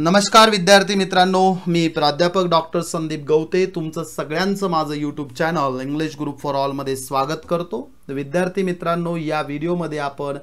नमस्कार विद्यार्थी मित्रांनो मी प्राध्यापक डॉक्टर संदीप गवते तुमचं सगळ्यांचं माझं YouTube channel English group for ऑलमध्ये स्वागत करतो विद्यार्थी मित्रांनो या व्हिडिओमध्ये आपण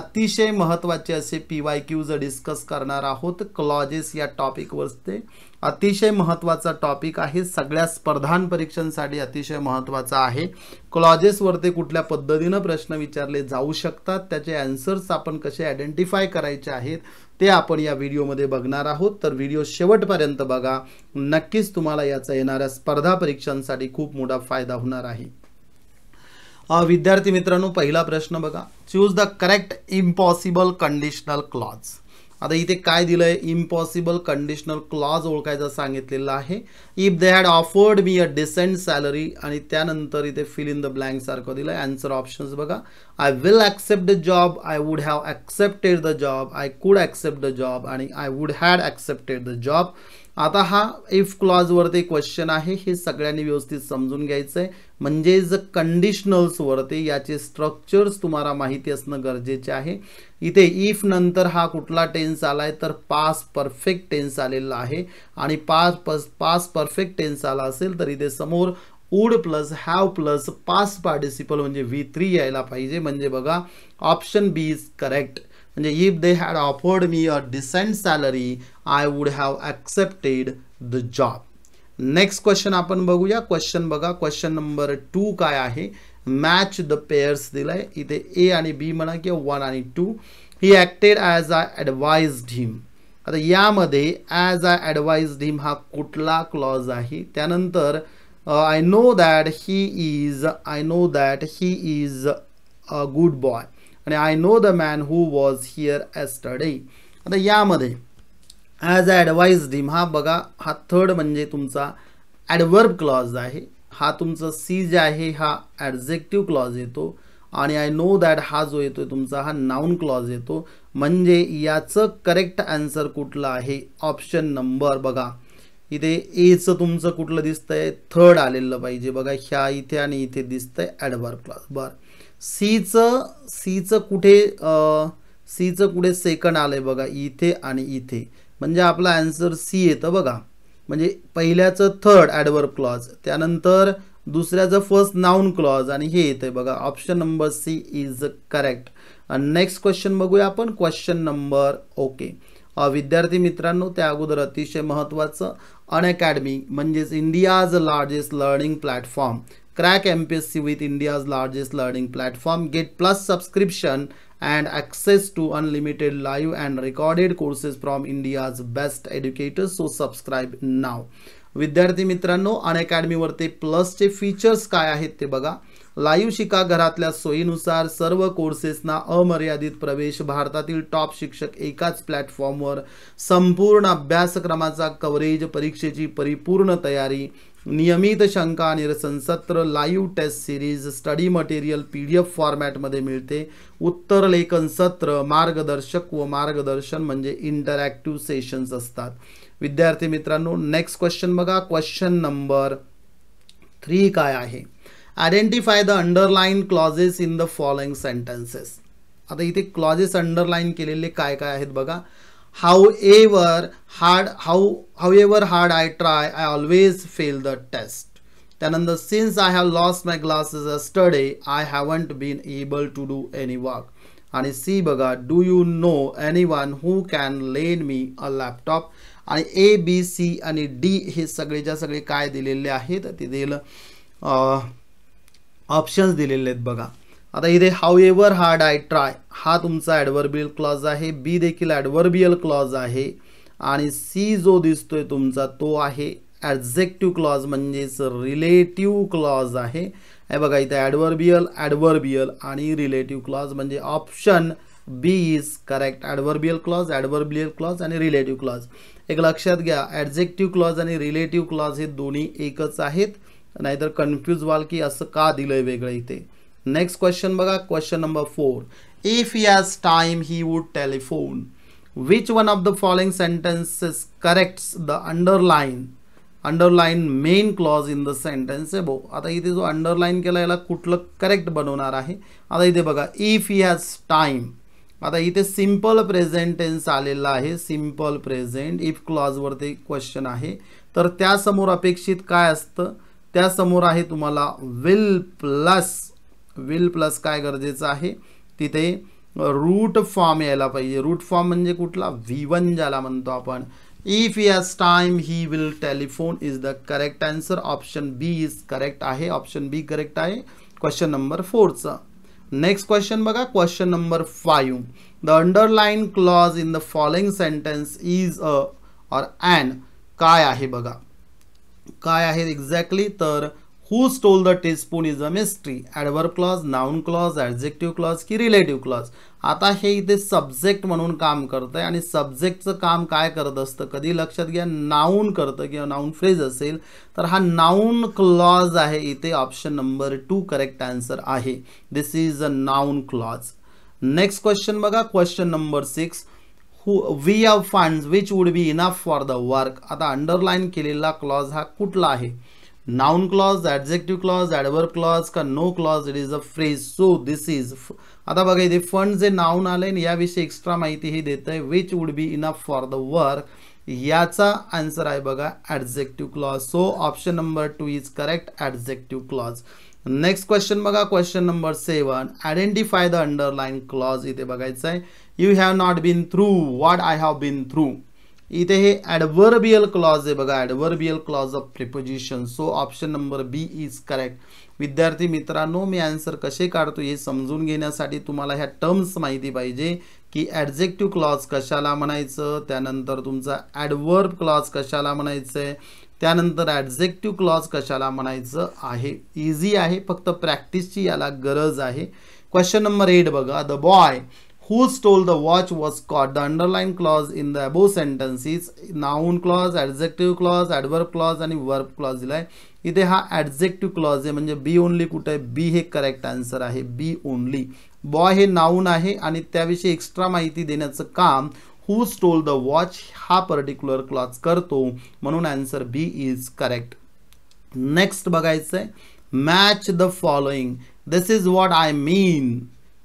अतिशय महत्त्वाचे असे पी वाय क्यूज डिस्कस करणार आहोत क्लॉजेस या टॉपिकवरचे अतिशय महत्त्वाचा टॉपिक आहे सगळ्या स्पर्धान परीक्षांसाठी अतिशय महत्त्वाचा आहे क्लॉजेसवरती कुठल्या पद्धतीनं प्रश्न विचारले जाऊ शकतात त्याचे ॲन्सर्स आपण कसे आयडेंटिफाय करायचे आहेत ते आपण या व्हिडिओमध्ये बघणार आहोत तर व्हिडिओ शेवटपर्यंत बघा नक्कीच तुम्हाला याचा येणाऱ्या स्पर्धा परीक्षांसाठी खूप मोठा फायदा होणार आहे विद्यार्थी मित्रांनो पहिला प्रश्न बघा choose the correct impossible conditional clause आता इथे काय दिलंय इम्पॉसिबल कंडिशनल क्लॉज ओळखायचा सांगितलेला आहे if they had offered me a decent salary आणि त्यानंतर इथे फिल इन द ब्लँक सारखं दिलं आहे अँसर ऑप्शन्स बघा I will accept the job I would have accepted the job I could accept the job आणि I would had accepted the job आता हा इफ क्लॉजवरती क्वेश्चन आहे हे सगळ्यांनी व्यवस्थित समजून घ्यायचं आहे म्हणजेच कंडिशनल्सवरती याचे स्ट्रक्चर्स तुम्हाला माहिती असणं गरजेचे आहे इथे इफ नंतर हा कुठला टेन्स आला आहे तर पास परफेक्ट टेन्स आलेला आहे आणि पास पस पास परफेक्ट टेन्स आला असेल तर इथे समोर would plus have plus past participle म्हणजे व्ही थ्री यायला पाहिजे म्हणजे बघा ऑप्शन बी इज करेक्ट म्हणजे if they had offered me a decent salary I would have accepted the job next question आपण बघूया क्वेश्चन बघा क्वेश्चन नंबर टू काय आहे मॅच द पेयर्स दिलाय इथे ए आणि बी म्हणा किंवा वन आणि two he acted as I advise him आता यामध्ये ॲज आय ॲडवाइज हिम हा कुठला क्लॉज आहे त्यानंतर I know that he is I know that he is a good boy आणि I know the man who was here yesterday आता यामध्ये as advise dim हा बघा हा थर्ड म्हणजे तुमचा ॲडवर्ब क्लॉज आहे हा तुमचा सी जे आहे हा ॲडजेक्टिव्ह क्लॉज येतो आणि आय नो दॅट हा जो येतो तुमचा हा नाऊन क्लॉज येतो म्हणजे याचं करेक्ट आन्सर कुठलं आहे ऑप्शन नंबर बघा इथे एचं तुमचं कुठलं दिसतंय थर्ड आलेलं पाहिजे बघा ह्या इथे आणि इथे दिसतंय ॲडवर्ब क्लॉज बरं सीचं सीचं कुठे सीचं कुठे सेकंड आलं बघा इथे आणि इथे म्हणजे आपला ॲन्सर सी येतं बघा म्हणजे पहिल्याचं थर्ड ॲडवर्ब क्लॉज त्यानंतर दुसऱ्याचं फर्स्ट नाऊन क्लॉज आणि हे येतं आहे बघा option number C is correct आणि नेक्स्ट क्वेश्चन बघूया आपण क्वेश्चन नंबर ओके विद्यार्थी मित्रांनो त्या अगोदर अतिशय महत्त्वाचं अनअकॅडमी म्हणजेच India's largest learning platform crack MPSC with India's largest learning platform, get plus subscription and access to unlimited live and recorded courses from India's best educators. So subscribe now. विद्यार्थी मित्रांनो अनअकॅडमीवरती प्लसचे features काय आहेत ते बघा live शिका घरातल्या सोयीनुसार सर्व कोर्सेसना अमर्यादित प्रवेश भारतातील टॉप शिक्षक एकाच प्लॅटफॉर्मवर संपूर्ण अभ्यासक्रमाचा कव्हरेज परीक्षेची परिपूर्ण तयारी नियमित शंका निरसन सत्र live test series study material P D F फॉर्मॅटमध्ये मिळते उत्तर लेखन सत्र मार्गदर्शक व मार्गदर्शन म्हणजे इंटरॅक्टिव्ह सेशन्स असतात विद्यार्थी मित्रांनो नेक्स्ट क्वेश्चन बघा क्वेश्चन नंबर थ्री काय आहे identify the underline clauses in the following sentences आता इथे क्लॉजेस अंडरलाईन केलेले काय काय आहेत बघा however hard how however hard I try I always fail the test त्यानंतर since I have lost my glasses yesterday I haven't been able to do any work आणि C बघा do you know anyone who can lane me a laptop आणि A B C आणि D हे सगळे ज्या सगळे काय दिलेले आहेत ते दिलं ऑप्शन्स दिलेले आहेत बघा आता इथे however hard I try हा तुमचा ॲडवर्बियल क्लॉज आहे बी देखील ॲडवर्बियल क्लॉज आहे आणि सी जो दिसतोय तुमचा तो आहे ॲडझेक्टिव्ह क्लॉज म्हणजेच रिलेटिव्ह क्लॉज आहे हे बघा इथे ॲडवर्बियल ॲडवर्बियल आणि रिलेटिव्ह क्लॉज म्हणजे option B is correct adverbial clause adverbial clause आणि रिलेटिव्ह क्लॉज एक लक्षात घ्या ॲडजेक्टिव्ह क्लॉज आणि रिलेटिव्ह क्लॉज हे दोन्ही एकच आहेत नाहीतर कन्फ्यूज व्हाल की असं का दिलं आहे वेगळं इथे नेक्स्ट क्वेश्चन बघा question number four if has time he would telephone which one of the following sentences corrects the underline underline main clause in the sentence आहे आता इथे जो अंडरलाईन केला याला कुठलं करेक्ट बनवणार आहे आता इथे बघा इफ ही हॅज टाईम आता इथे सिम्पल प्रेझेंट टेन्स आलेला आहे सिम्पल प्रेझेंट इफ क्लॉजवरती क्वेश्चन आहे तर त्यासमोर अपेक्षित काय असतं त्यासमोर आहे तुम्हाला विल प्लस विल प्लस काय गरजेचं आहे तिथे रूट फॉर्म यायला पाहिजे रूट फॉर्म म्हणजे कुठला व्ही वन ज्याला म्हणतो आपण if yes time he will telephone is the correct answer option B is correct आहे ऑप्शन बी करेक्ट आहे क्वेश्चन नंबर फोरचं नेक्स्ट क्वेश्चन बघा question number five the underline clause in the following sentence is a और an काय आहे बघा काय आहे एक्झॅक्टली तर who stole the teaspoon is a mystery adverb clause noun clause adjective clause की रिलेटिव्ह क्लॉज आता हे इथे सब्जेक्ट म्हणून काम करतं आहे आणि सब्जेक्टचं काम काय करत असतं कधी लक्षात घ्या नाऊन करतं किंवा नाऊन फ्रेज असेल तर हा नाऊन क्लॉज आहे इथे option number two correct answer आहे this is a noun clause next question बघा question number six who we have funds which would be enough for the work आता अंडरलाईन केलेला clause हा कुठला आहे noun clause adjective clause adverb clause का no clause it is a phrase so this is आता बघा इथे fund जे नाऊन आले ना याविषयी एक्स्ट्रा माहिती ही देत आहे which would be enough for the work याचा आन्सर आहे बघा adjective clause so option number two is correct adjective clause next question बघा question number seven identify the underline clause इथे बघायचं आहे you have not been through what I have been through इथे हे adverbial clause आहे बघा adverbial clause of preposition so option number B is correct विद्यार्थी मित्रांनो मी आन्सर कसे काढतो हे समजून घेण्यासाठी तुम्हाला ह्या टर्म्स माहिती पाहिजे की ॲडजेक्टिव्ह क्लॉज कशाला म्हणायचं त्यानंतर तुमचा ॲडव्हर्ब क्लॉज कशाला म्हणायचं आहे त्यानंतर ॲडजेक्टिव्ह क्लॉज कशाला म्हणायचं आहे इझी आहे फक्त प्रॅक्टिसची याला गरज आहे क्वेश्चन नंबर एट बघा the boy who stole the watch was caught. The underlying clause in the above sentence is noun clause, adjective clause, adverb clause आणि verb clause दिला आहे इथे हा ॲडजेक्टिव्ह क्लॉज आहे म्हणजे बी ओनली कुठे आहे बी हे करेक्ट आन्सर आहे बी ओनली बॉय हे नाऊन आहे आणि त्याविषयी एक्स्ट्रा माहिती देण्याचं काम हू स्टोल द वॉच हा पर्टिक्युलर क्लॉज करतो म्हणून answer B is correct next बघायचं आहे match the following this is what I mean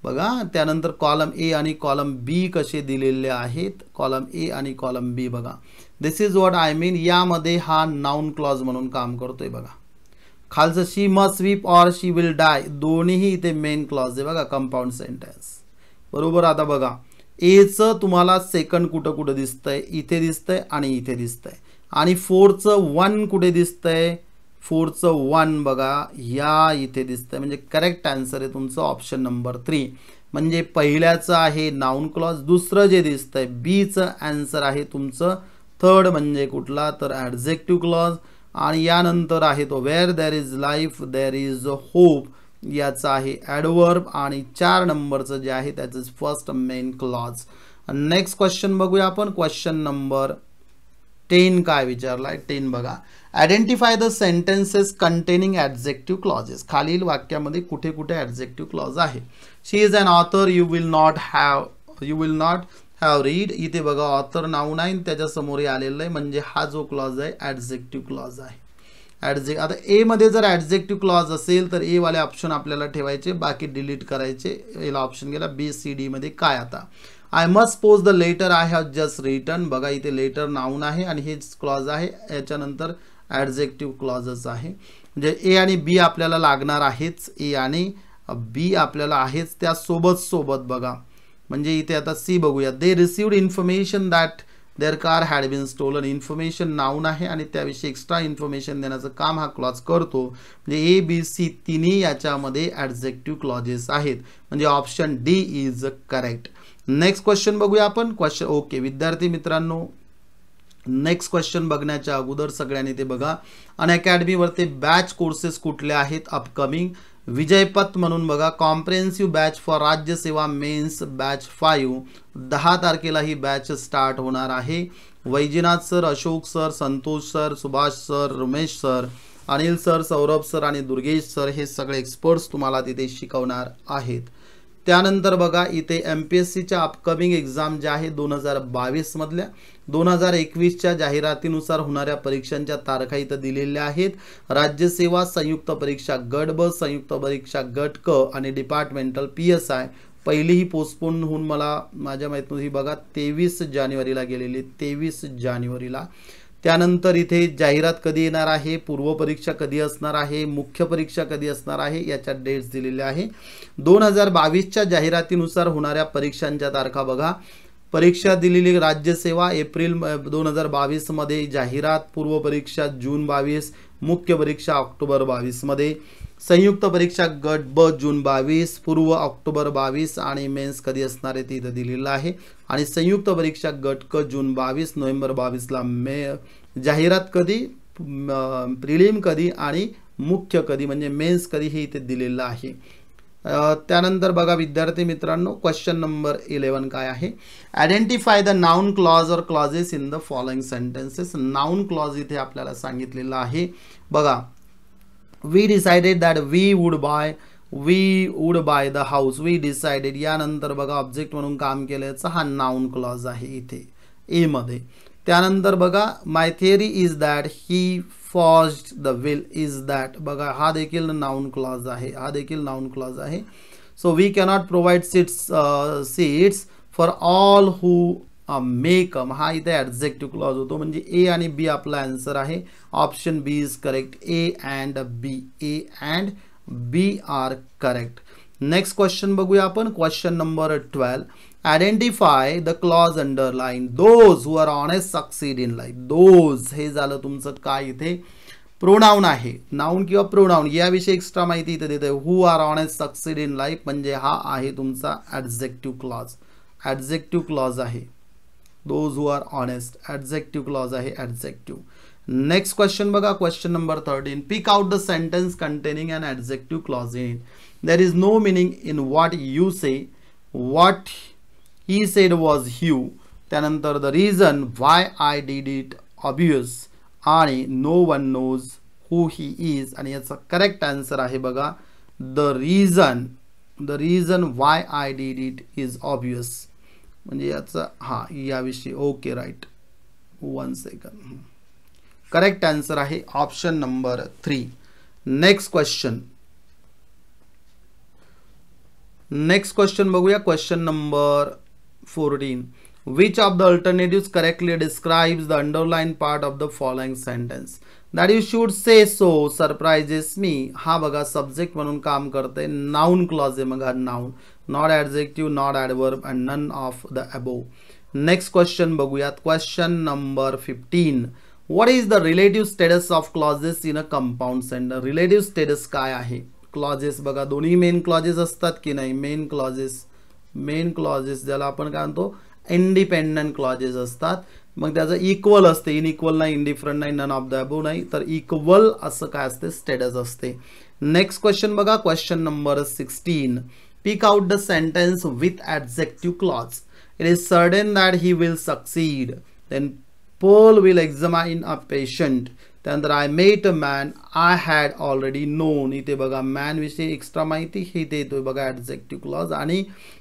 बघा त्यानंतर कॉलम ए आणि कॉलम बी कसे दिलेले आहेत कॉलम ए आणि कॉलम बी बघा this is what I mean यामध्ये हा नाऊन क्लॉज म्हणून काम करतोय बघा खालचं she must sweep or she will die दोन्हीही इथे मेन क्लॉज आहे बघा कंपाऊंड सेंटेन्स बरोबर आता बघा एचं तुम्हाला सेकंड कुठं कुठं दिसतंय इथे दिसतंय आणि इथे दिसतंय आणि फोरचं वन कुठे दिसतंय फोरचं वन बघा या इथे दिसतं म्हणजे करेक्ट आन्सर आहे तुमचं ऑप्शन नंबर थ्री म्हणजे पहिल्याचं आहे नाऊन क्लॉज दुसरं जे दिसतंय बीचं आन्सर आहे तुमचं थर्ड म्हणजे कुठला तर ॲडजेक्टिव्ह क्लॉज आणि यानंतर आहे तो where there is life there is hope याचं आहे ॲडवर्ब आणि चार नंबरचं जे आहे त्याचं first main clause next question बघूया आपण क्वेश्चन नंबर टेन काय विचारलाय टेन बघा identify the sentences containing adjective clauses खालील वाक्यामध्ये कुठे कुठे ॲडजेक्टिव्ह क्लॉज आहे she is an author you will not have you will not have read इथे बघा ऑथर नाव नाइन त्याच्यासमोर समोर आलेलं आहे म्हणजे हा जो क्लॉज आहे ॲडजेक्टिव्ह क्लॉज आहे ॲडजे आता एमध्ये जर ॲडजेक्टिव्ह क्लॉज असेल तर एवाले ऑप्शन आपल्याला ठेवायचे बाकी डिलीट करायचे याला ऑप्शन गेला बी सी मध्ये काय आता I must post the letter I have just written बघा इथे लेटर नाऊन आहे आणि हेच क्लॉज आहे याच्यानंतर ॲडजेक्टिव्ह क्लॉजच आहे म्हणजे ए आणि बी आपल्याला लागणार आहेच ए आणि बी आपल्याला आहेच त्यासोबत सोबत बघा म्हणजे इथे आता सी बघूया they received information that their car had been stolen information noun आहे आणि त्याविषयी एक्स्ट्रा इन्फॉर्मेशन देण्याचं काम हा क्लॉज करतो म्हणजे ए बी सी तिन्ही याच्यामध्ये ॲडजेक्टिव्ह क्लॉजेस आहेत म्हणजे option D is correct next question बघूया आपण क्वेश्चन ओके विद्यार्थी मित्रांनो नेक्स्ट क्वेश्चन बघण्याच्या अगोदर सगळ्यांनी ते बघा अन अकॅडमीवर ते बॅच कोर्सेस कुठले आहेत अपकमिंग विजयपत म्हणून बघा कॉम्प्रेन्सिव्ह बॅच फॉर सेवा मेन्स बॅच फाईव्ह दहा तारखेला ही बॅच स्टार्ट होणार आहे Vaijnath sir Ashok sir Santosh sir Subhash sir Ramesh sir Anil sir Saurabh sir आणि दुर्गेश सर हे सगळे एक्सपर्ट्स तुम्हाला तिथे शिकवणार आहेत त्यानंतर बघा इथे एम पी एस सीच्या अपकमिंग एक्झाम ज्या आहे दोन हजार बावीसमधल्या दोन हजार एकवीसच्या जाहिरातीनुसार होणाऱ्या परीक्षांच्या तारखा इथं दिलेल्या आहेत राज्यसेवा संयुक्त परीक्षा गट ब संयुक्त परीक्षा गट क आणि डिपार्टमेंटल पी एस आय पहिली ही पोस्टपोन होऊन मला माझ्या माहितीमध्ये ही बघा तेवीस जानेवारीला गेलेली तेवीस जानेवारीला त्यानंतर इथे जाहिरात कधी येणार आहे पूर्वपरीक्षा कधी असणार आहे मुख्य परीक्षा कधी असणार आहे याच्या डेट्स दिलेल्या आहे दोन हजार बावीसच्या जाहिरातीनुसार होणाऱ्या परीक्षांच्या तारखा बघा परीक्षा दिलेली राज्यसेवा एप्रिल दोन हजार बावीसमध्ये जाहिरात पूर्वपरीक्षा जून बावीस मुख्य परीक्षा ऑक्टोबर बावीसमध्ये संयुक्त परीक्षा गट ब जून बावीस पूर्व ऑक्टोबर बावीस आणि मेन्स कधी असणार आहे ते इथं दिलेलं आहे आणि संयुक्त परीक्षा गट क जून बावीस नोव्हेंबर बावीसला मे जाहिरात कधी प्रिलिम कधी आणि मुख्य कधी म्हणजे मेन्स कधी हे इथे दिलेलं आहे त्यानंतर बघा विद्यार्थी मित्रांनो क्वेश्चन नंबर इलेवन काय आहे identify the noun clause or clauses in the following sentences noun clause इथे आपल्याला सांगितलेलं आहे बघा we decided that we would buy we would buy the house we decided यानंतर बघा ऑब्जेक्ट म्हणून काम केल्याचं हा नाउन क्लॉज आहे इथे एमध्ये त्यानंतर बघा my theory is that he forged the will is that बघा हा देखील नाउन क्लॉज आहे हा देखील नाउन क्लॉज आहे so we cannot provide seats seats for all who make them हा इथे ॲडझेक्टिव्ह क्लॉज होतो म्हणजे ए आणि बी आपला आन्सर आहे option B is correct A and B A and B are correct next question बघूया आपण question number twelve identify the clause underline those who are on a succeed in life those हे झालं तुमचं काय इथे pronoun आहे noun किंवा pronoun याविषयी एक्स्ट्रा माहिती इथे देते who are on a succeed in life म्हणजे हा आहे तुमचा ॲडझेक्टिव्ह क्लॉज ॲडझेक्टिव्ह क्लॉज आहे those who are honest adjective clause आहे adjective next question baga. question number 13 pick out the sentence containing an adjective clause in it there is no meaning in what you say what he said was you त्यानंतर the reason why I did it obvious आणि no one knows who he is आणि याचा has a आहे बघा the The reason. The reason why I did it is obvious. म्हणजे याचा हा याविषयी okay right one second correct answer आहे option number three next question next question बघूया question number fourteen which of the alternative correctly describes the underline part of the following sentence that you should say so surprises me हा बघा subject म्हणून काम करते noun clause आहे बघा noun not adjective not adverb and none of the above next question बघूयात question number fifteen what is the relative status of clauses in a compound sentence relative status काय आहे clauses बघा दोन्ही main clauses असतात की नाही main clauses main clauses ज्याला आपण काय म्हणतो इंडिपेंडंट क्लॉजेस असतात मग त्याचं इक्वल असते इन इक्वल नाही इनडिफरंट नाही नन ऑफ द अबो नाही तर इक्वल असं काय असते स्टेटस असते नेक्स्ट क्वेश्चन बघा question number sixteen pick out the sentence with objective clause it is certain that he will succeed then Paul will examine a patient त्यानंतर I met a man I had already known इथे बघा मॅनविषयी extra माहिती हे इथे बघा adjective clause आणि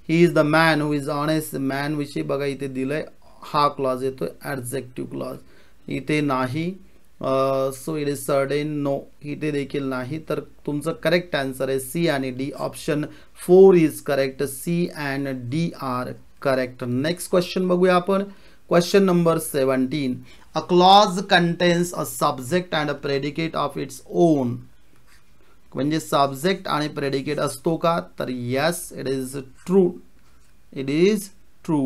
he is the man who is honest मॅनविषयी बघा इथे दिलं आहे हा क्लॉज येतो ॲडजेक्टिव्ह क्लॉज इथे नाही so it is certain no इथे देखील नाही तर तुमचं करेक्ट आन्सर आहे सी आणि D option four is correct C and D are correct next question बघूया आपण question number seventeen a clause contains a subject and a predicate of its own म्हणजे सब्जेक्ट आणि प्रेडिकेट असतो का तर yes it is true it is true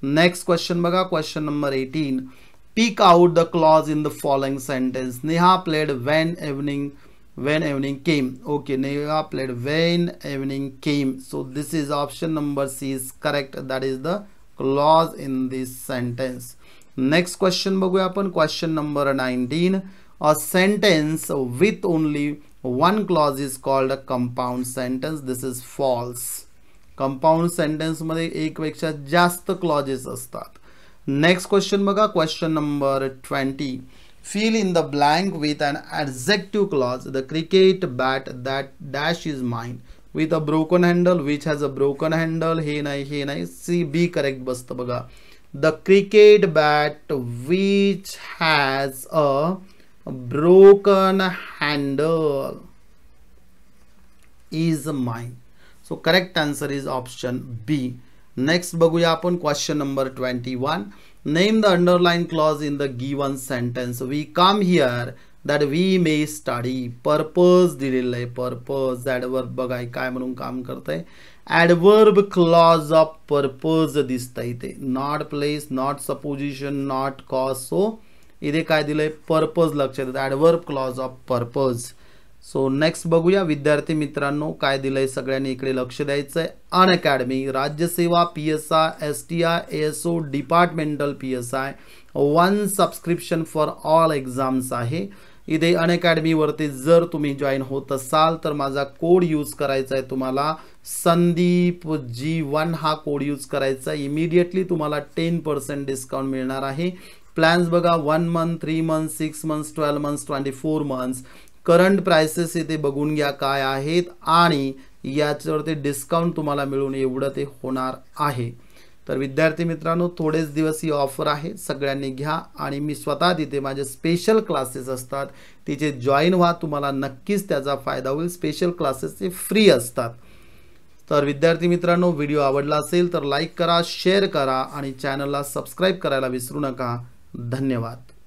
Next question, बघा Question number eighteen. Pick out the clause in the following sentence. Neha played when evening when evening came okay Neha played when evening came so this is option number C is correct that is the clause in this sentence next question बघूया आपण question number 19 a sentence with only one clause is called a compound sentence this is false compound सेंटेन्समध्ये एकपेक्षा जास्त clauses असतात next question बघा question number twenty fill in the blank with an adjective clause the cricket bat that dash is mind with a broken handle which has a broken handle हे नाही हे नाही C B correct बसतं बघा the cricket bat which has a broken handle is mind so correct answer is option B next बघूया आपण question number twenty one name the underline clause in the given sentence we come here that we may study purpose दिलेलं आहे purpose adverb बघाय काय म्हणून काम करत आहे ॲडवर्ब क्लॉज ऑफ पर्पज दिसतं इथे not place not supposition not cause so इथे काय दिलं पर्पज लक्षात येतं adverb clause of purpose so next बघूया विद्यार्थी मित्रांनो काय दिलं सगळ्यांनी इकडे लक्ष द्यायचंय आहे Unacademy Rajyaseva P S I S T I S O departmental P S I one subscription for all exams आहे इथे अन अकॅडमीवरती जर तुम्ही जॉईन होत असाल तर माझा कोड यूज करायचा आहे तुम्हाला संदीप जी वन हा कोड यूज करायचा आहे इमिडिएटली तुम्हाला टेन पर्सेंट डिस्काउंट मिळणार आहे प्लॅन्स बघा one month three month six months twelve months twenty four months current prices इथे बघून घ्या काय आहेत आणि याच्यावरती डिस्काउंट तुम्हाला मिळून एवढं ते होणार आहे तर विद्यार्थी मित्रांनो थोडेच दिवस ही ऑफर आहे सगळ्यांनी घ्या आणि मी स्वतः तिथे माझे स्पेशल क्लासेस असतात तिचे जॉईन व्हा तुम्हाला नक्कीच त्याचा फायदा होईल स्पेशल क्लासेस ते फ्री असतात तर विद्यार्थी मित्रांनो व्हिडिओ आवडला असेल तर लाईक करा शेअर करा आणि चॅनलला सबस्क्राईब करायला विसरू नका धन्यवाद